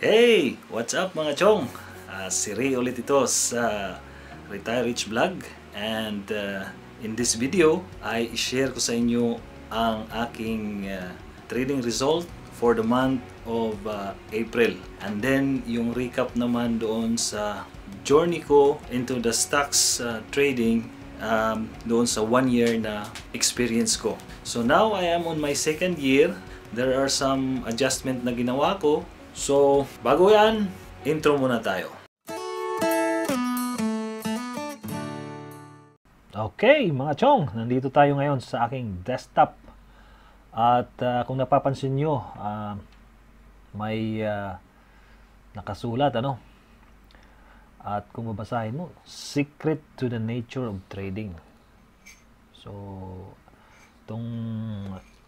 Hey! What's up mga chong? Uh, si Ray ulit ito sa Retire Rich Vlog and uh, in this video I share ko sa inyo ang aking uh, trading result for the month of uh, April and then yung recap naman doon sa journey ko into the stocks uh, trading um, doon sa one year na experience ko. So now I am on my second year. There are some adjustment na ginawa ko So, bago yan, intro muna tayo. Okay, mga chong, nandito tayo ngayon sa aking desktop. At uh, kung napapansin nyo, uh, may uh, nakasulat, ano? At kung mabasahin mo, Secret to the Nature of Trading. So, itong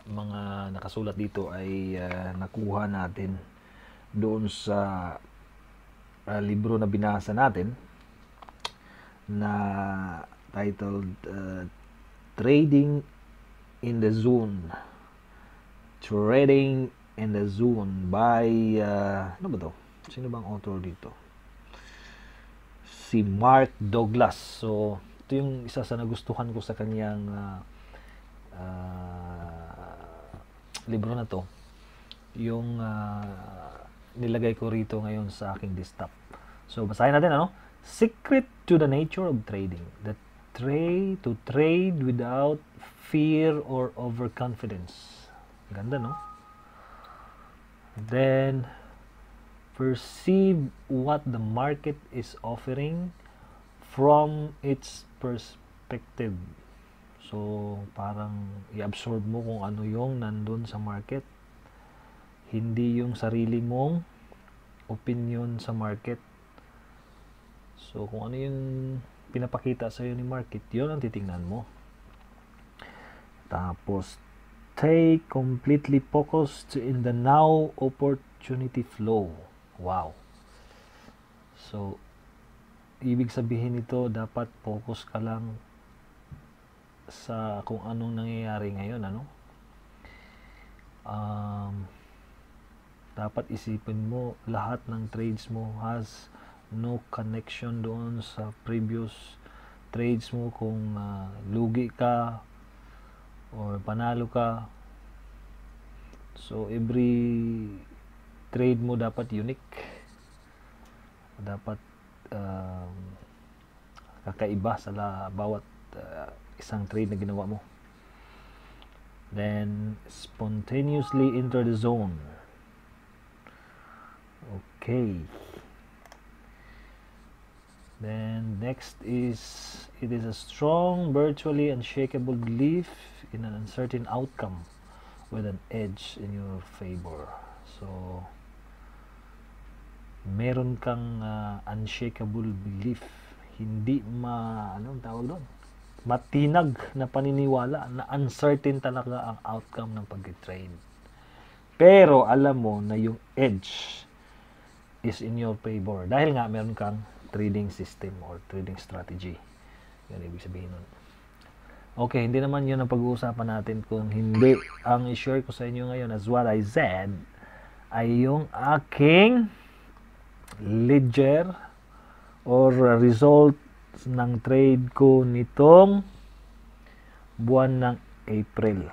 mga nakasulat dito ay uh, nakuha natin doon sa uh, libro na binasa natin na titled uh, Trading in the Zone. Trading in the Zone by uh, ano ba to? Sino bang author dito? Si Mark Douglas. So, ito yung isa sa nagustuhan ko sa kanyang uh, uh, libro na to. Yung uh, nilagay ko rito ngayon sa aking desktop. So, basahin natin ano? Secret to the nature of trading. The trade to trade without fear or overconfidence. Ganda, no? Then, perceive what the market is offering from its perspective. So, parang i-absorb mo kung ano yung nandun sa market hindi yung sarili mong opinion sa market. So, kung ano yung pinapakita sa iyo ni market, yun ang titingnan mo. Tapos, stay completely focused in the now opportunity flow. Wow. So, ibig sabihin nito, dapat focus ka lang sa kung anong nangyayari ngayon, ano? dapat isipin mo lahat ng trades mo has no connection doon sa previous trades mo kung uh, lugi ka or panalo ka so every trade mo dapat unique dapat uh, kakaiba sa la, bawat uh, isang trade na ginawa mo then spontaneously enter the zone okay then next is it is a strong virtually unshakable belief in an uncertain outcome with an edge in your favor so meron kang uh, unshakable belief hindi ma anong tawag doon matinag na paniniwala na uncertain talaga ang outcome ng pag-trade pero alam mo na yung edge is in your favor. Dahil nga meron kang trading system or trading strategy. Yan ibig sabihin nun. Okay, hindi naman yun ang pag-uusapan natin. Kung hindi, ang i-share ko sa inyo ngayon as what I said ay yung aking ledger or result ng trade ko nitong buwan ng April.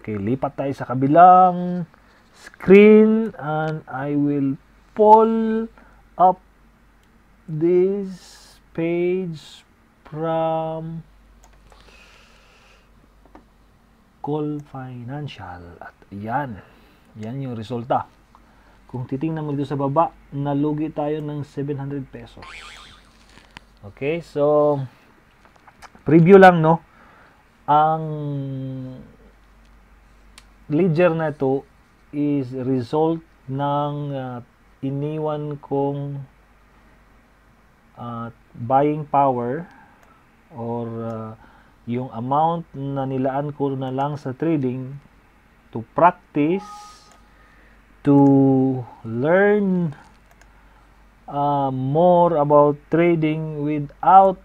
Okay, lipat tayo sa kabilang screen and I will pull up this page from Call Financial. At yan. Yan yung resulta. Kung titingnan mo dito sa baba, nalugi tayo ng 700 pesos. Okay, so preview lang no. Ang ledger na to is result ng uh, iniwan kong uh, buying power or uh, yung amount na nilaan ko na lang sa trading to practice to learn uh, more about trading without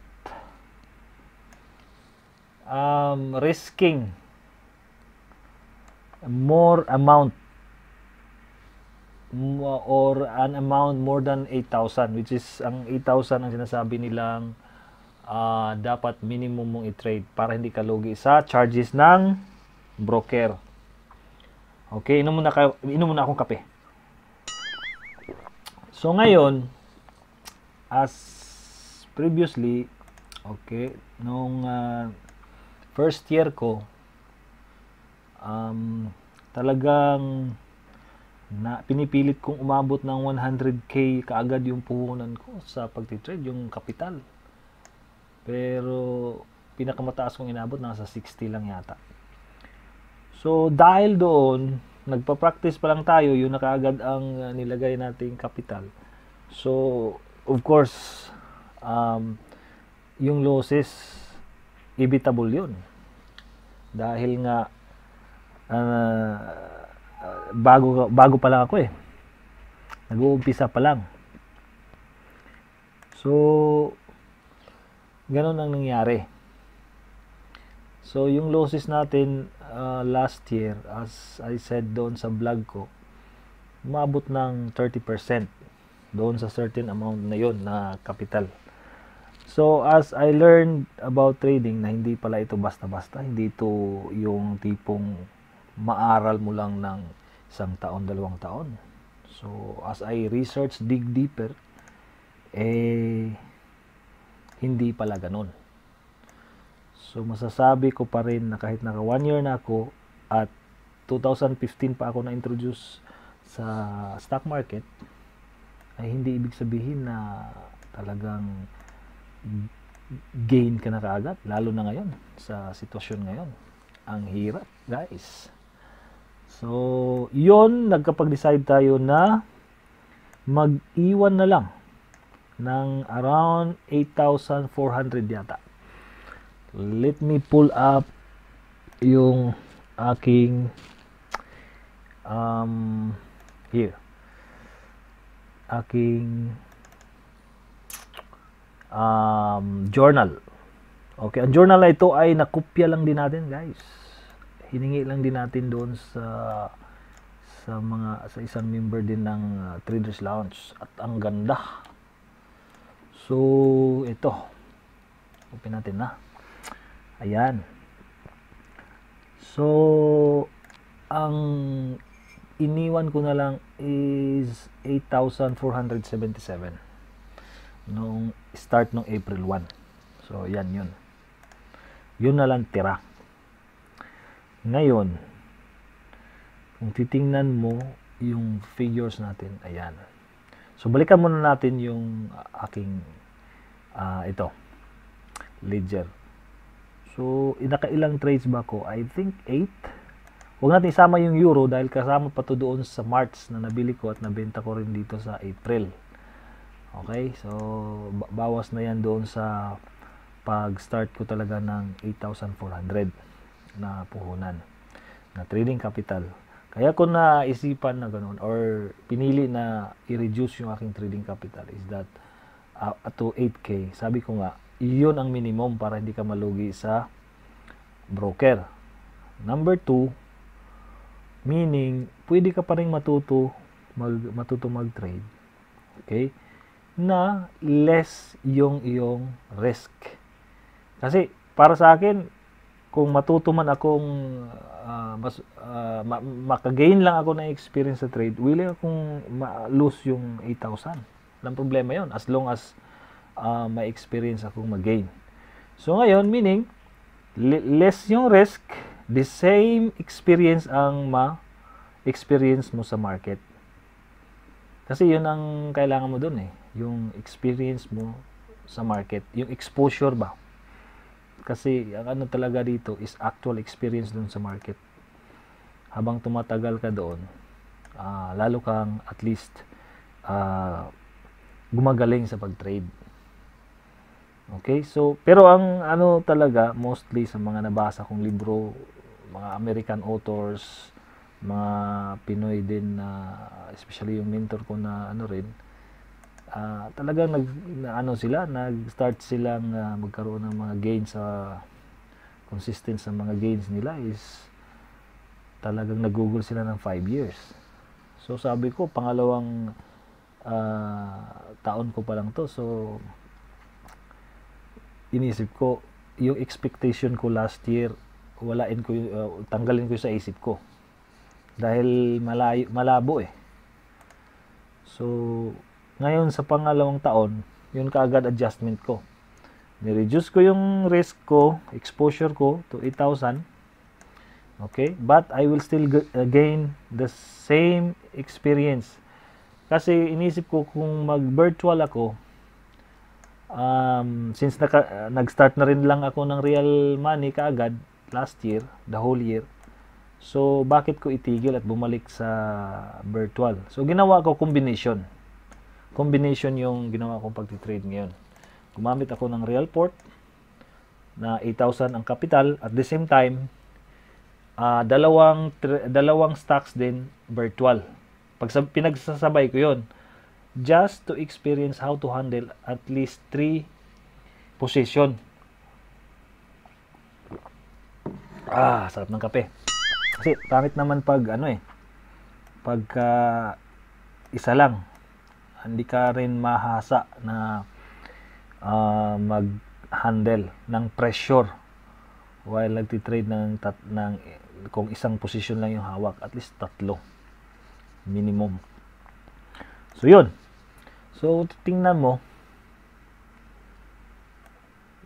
um, risking more amount or an amount more than 8,000 which is ang 8,000 ang sinasabi nilang uh, dapat minimum mong i-trade para hindi ka lugi sa charges ng broker. Okay, inom muna, kayo, inom muna akong kape. So ngayon, as previously, okay, nung uh, first year ko, um, talagang na pinipilit kong umabot ng 100k kaagad yung puhunan ko sa pagtitrade, yung kapital. Pero pinakamataas kong inabot nasa 60 lang yata. So dahil doon, nagpa-practice pa lang tayo, yun na kaagad ang ah, nilagay nating kapital. So of course, um, yung losses, evitable yun. Dahil nga, uh, bago bago pa lang ako eh. Nag-uumpisa pa lang. So ganun ang nangyari. So yung losses natin uh, last year as I said doon sa vlog ko umabot ng 30% doon sa certain amount na yon na capital. So as I learned about trading na hindi pala ito basta-basta, hindi ito yung tipong maaral mo lang ng isang taon, dalawang taon. So, as I research, dig deeper, eh, hindi pala ganun. So, masasabi ko pa rin na kahit naka one year na ako at 2015 pa ako na-introduce sa stock market, ay hindi ibig sabihin na talagang gain ka na kaagad, lalo na ngayon sa sitwasyon ngayon. Ang hirap, guys. So, yun, nagkapag-decide tayo na mag-iwan na lang ng around 8,400 yata. Let me pull up yung aking um, here. Aking um, journal. Okay, ang journal na ito ay nakopya lang din natin, guys hiningi lang din natin doon sa sa mga sa isang member din ng uh, Traders Lounge at ang ganda. So ito. Open natin na. Ayan. So ang iniwan ko na lang is 8,477 noong start ng April 1. So ayan yun. Yun na lang tira. Ngayon, kung titingnan mo yung figures natin, ayan. So, balikan muna natin yung aking uh, ito, ledger. So, inakailang trades ba ko? I think 8. Huwag natin isama yung euro dahil kasama pa to doon sa March na nabili ko at nabenta ko rin dito sa April. Okay? So, bawas na yan doon sa pag-start ko talaga ng 8,400 na puhunan na trading capital. Kaya ko na isipan na ganoon or pinili na i-reduce yung aking trading capital is that uh, to 8K. Sabi ko nga, iyon ang minimum para hindi ka malugi sa broker. Number 2, meaning, pwede ka pa ring matuto mag, matuto mag-trade. Okay? Na less yung iyong risk. Kasi, para sa akin, kung matuto man akong uh, mas uh, ma- makagain lang ako ng experience sa trade, willing akong ma-lose yung 8,000. Walang problema yon as long as uh, may experience akong mag-gain. So ngayon, meaning, less yung risk, the same experience ang ma-experience mo sa market. Kasi yun ang kailangan mo dun eh. Yung experience mo sa market. Yung exposure ba? Kasi ang ano talaga dito is actual experience dun sa market. Habang tumatagal ka doon, uh, lalo kang at least uh, gumagaling sa pagtrade Okay, so pero ang ano talaga mostly sa mga nabasa kong libro, mga American authors, mga Pinoy din na uh, especially yung mentor ko na ano rin, uh, talagang nag na, ano sila nag-start silang uh, magkaroon ng mga gains sa uh, consistent sa mga gains nila is talagang nag-google sila ng 5 years. So sabi ko pangalawang uh, taon ko pa lang to. So inisip ko yung expectation ko last year walain ko uh, tanggalin ko sa isip ko dahil malayo malabo eh. So ngayon sa pangalawang taon, yun kaagad adjustment ko. Ni-reduce ko yung risk ko, exposure ko to 8,000. Okay? But I will still uh, gain the same experience. Kasi inisip ko kung mag-virtual ako, um, since naka, nag-start na rin lang ako ng real money kaagad last year, the whole year, so bakit ko itigil at bumalik sa virtual? So ginawa ko combination combination yung ginawa kong pagtitrade ngayon. Gumamit ako ng real port na 8,000 ang capital at the same time uh, dalawang dalawang stocks din virtual. Pag pinagsasabay ko 'yon just to experience how to handle at least 3 position. Ah, sarap ng kape. Kasi pangit naman pag ano eh pagka uh, isa lang hindi ka rin mahasa na uh, mag-handle ng pressure while nagtitrade ng, tat, ng kung isang position lang yung hawak, at least tatlo minimum. So, yun. So, tingnan mo,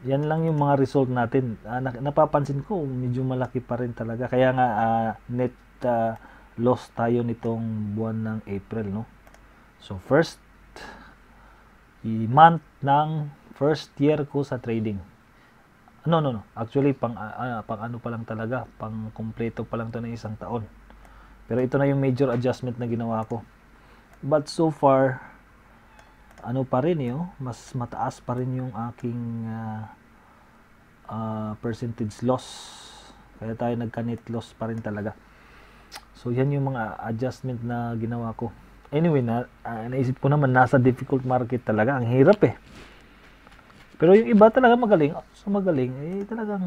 yan lang yung mga result natin. Uh, napapansin ko, medyo malaki pa rin talaga. Kaya nga, uh, net uh, loss tayo nitong buwan ng April, no? So, first, month ng first year ko sa trading. No, no, no. Actually, pang, uh, pang ano pa lang talaga. Pang kumpleto pa lang to na isang taon. Pero ito na yung major adjustment na ginawa ko. But so far, ano pa rin eh, oh, mas mataas pa rin yung aking uh, uh, percentage loss. Kaya tayo nagka-net loss pa rin talaga. So, yan yung mga adjustment na ginawa ko anyway, na, uh, naisip ko naman, nasa difficult market talaga. Ang hirap eh. Pero yung iba talaga magaling, so magaling, eh talagang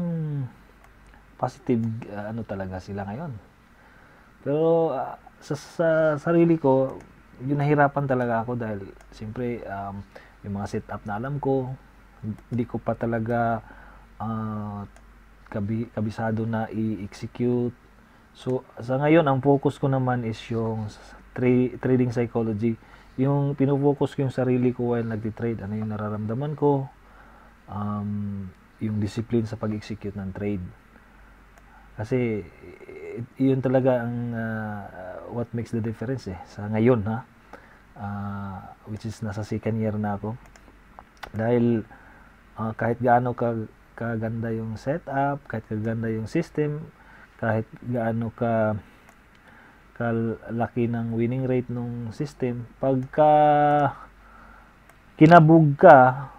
positive uh, ano talaga sila ngayon. Pero uh, sa, sa sarili ko, yung nahirapan talaga ako dahil siyempre um, yung mga setup na alam ko, hindi ko pa talaga uh, kabi, kabisado na i-execute. So sa ngayon, ang focus ko naman is yung tra- trading psychology. Yung pinofocus ko yung sarili ko while nagtitrade, ano yung nararamdaman ko, um, yung discipline sa pag-execute ng trade. Kasi yun talaga ang uh, what makes the difference eh sa ngayon ha. Uh, which is nasa second year na ako. Dahil uh, kahit gaano ka kaganda yung setup, kahit kaganda yung system, kahit gaano ka kalaki ng winning rate ng system pagka kinabog ka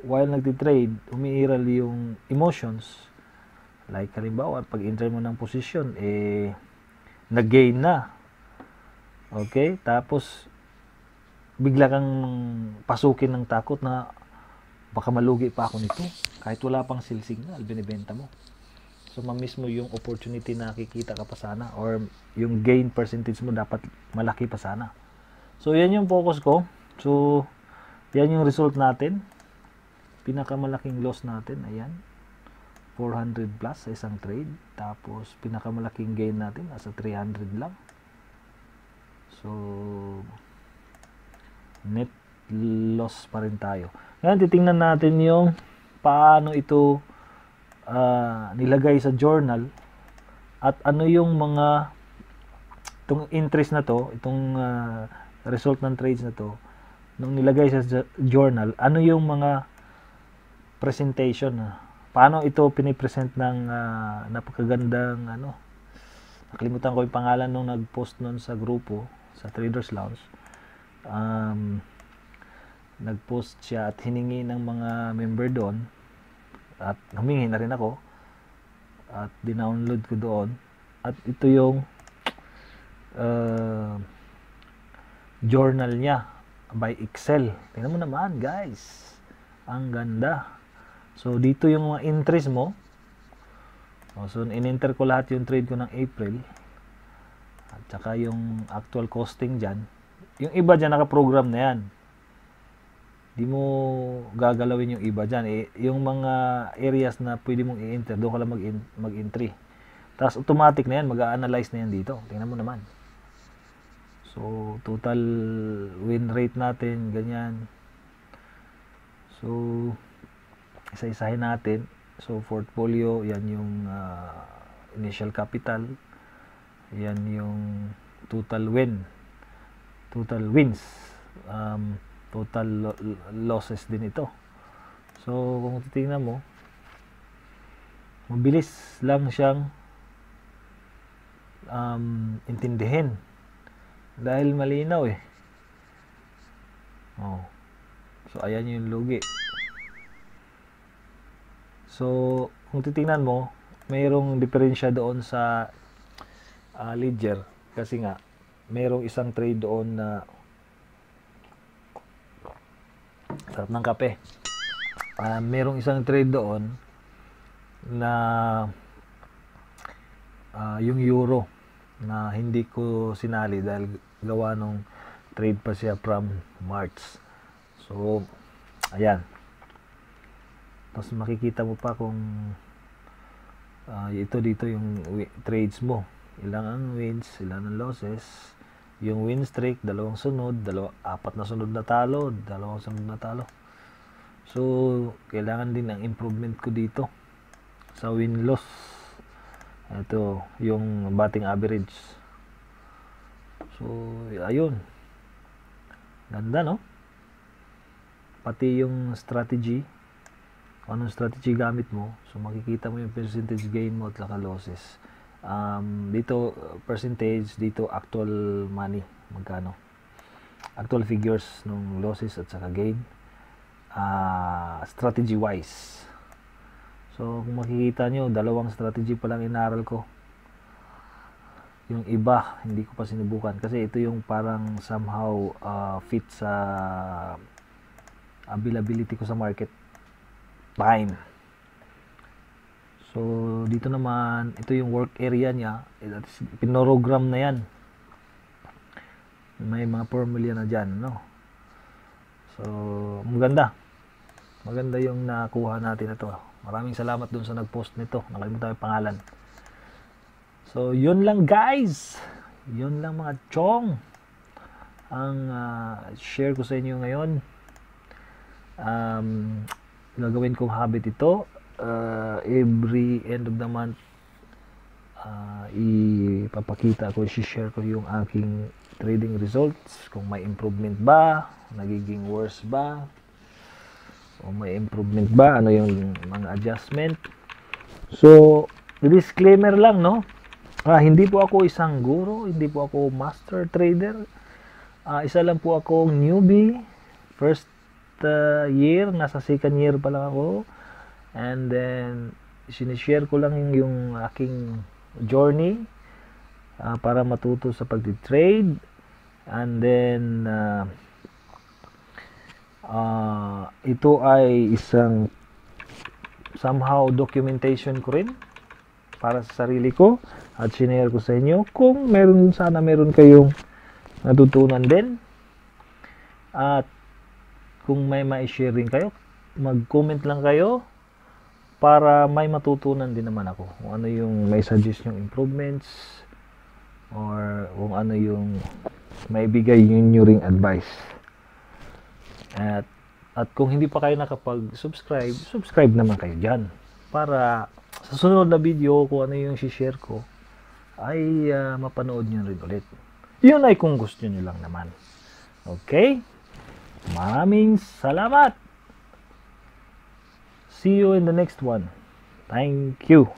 while nagtitrade umiiral yung emotions like halimbawa pag entry mo ng position eh nag-gain na okay tapos bigla kang pasukin ng takot na baka malugi pa ako nito kahit wala pang sell signal binibenta mo sumamiss mo yung opportunity na kikita ka pa sana or yung gain percentage mo dapat malaki pa sana. So, yan yung focus ko. So, yan yung result natin. Pinakamalaking loss natin, ayan. 400 plus sa isang trade. Tapos, pinakamalaking gain natin, nasa 300 lang. So, net loss pa rin tayo. Ngayon, titingnan natin yung paano ito uh, nilagay sa journal at ano yung mga itong interest na to, itong uh, result ng trades na to, nung nilagay sa journal, ano yung mga presentation paano ito pinipresent ng uh, napakagandang ano nakalimutan ko yung pangalan nung nag-post nun sa grupo sa Traders Lounge um, nag-post siya at hiningi ng mga member doon at humingi na rin ako at dinownload ko doon at ito yung uh, journal niya by Excel tingnan mo naman guys ang ganda so dito yung mga entries mo so in-enter ko lahat yung trade ko ng April at saka yung actual costing dyan yung iba dyan nakaprogram na yan di mo gagalawin yung iba dyan. Eh, yung mga areas na pwede mong i-enter, doon ka lang mag-in- mag-entry. Tapos automatic na yan, mag-analyze a na yan dito. Tingnan mo naman. So, total win rate natin, ganyan. So, isa-isahin natin. So, portfolio, yan yung uh, initial capital. Yan yung total win. Total wins. Um, total lo losses din ito so kung titingnan mo mabilis lang siyang um, intindihin dahil malinaw eh oh. so ayan yung lugi so kung titingnan mo mayroong diferensya doon sa uh, ledger kasi nga mayroong isang trade doon na sarap ng kape. Uh, merong isang trade doon na uh, yung euro na hindi ko sinali dahil gawa nung trade pa siya from March. So, ayan. Tapos makikita mo pa kung uh, ito dito yung trades mo. Ilang ang wins, ilang ang losses yung win streak, dalawang sunod, dalawa, apat na sunod na talo, dalawang sunod na talo. So, kailangan din ng improvement ko dito sa win-loss. Ito, yung batting average. So, ayun. Ganda, no? Pati yung strategy, anong strategy gamit mo, so makikita mo yung percentage gain mo at laka losses um, dito percentage dito actual money magkano actual figures ng losses at saka gain uh, ah, strategy wise so kung makikita nyo dalawang strategy pa lang inaral ko yung iba hindi ko pa sinubukan kasi ito yung parang somehow uh, fit sa availability ko sa market time So, dito naman, ito yung work area niya. Eh, pinorogram na yan. May mga formula na dyan, no? So, maganda. Maganda yung nakuha natin ito. Maraming salamat dun sa nag-post nito. Nakalimutan yung pangalan. So, yun lang guys. Yun lang mga chong. Ang uh, share ko sa inyo ngayon. Um, gagawin kong habit ito uh, every end of the month uh, ipapakita ko, share ko yung aking trading results, kung may improvement ba, nagiging worse ba, o may improvement ba, ano yung mga adjustment. So, disclaimer lang, no? Ah, hindi po ako isang guru, hindi po ako master trader. Ah, isa lang po ako newbie, first uh, year, nasa second year pa lang ako. And then, sinishare ko lang yung aking journey uh, para matuto sa pag-trade. And then, uh, uh, ito ay isang somehow documentation ko rin para sa sarili ko at sinare ko sa inyo kung meron sana meron kayong natutunan din at kung may ma-share rin kayo mag-comment lang kayo para may matutunan din naman ako kung ano yung may suggest yung improvements or kung ano yung may bigay yung new ring advice at at kung hindi pa kayo nakapag-subscribe, subscribe naman kayo dyan. Para sa sunod na video, kung ano yung share ko, ay uh, mapanood nyo rin ulit. Yun ay kung gusto nyo lang naman. Okay? Maraming salamat! See you in the next one. Thank you.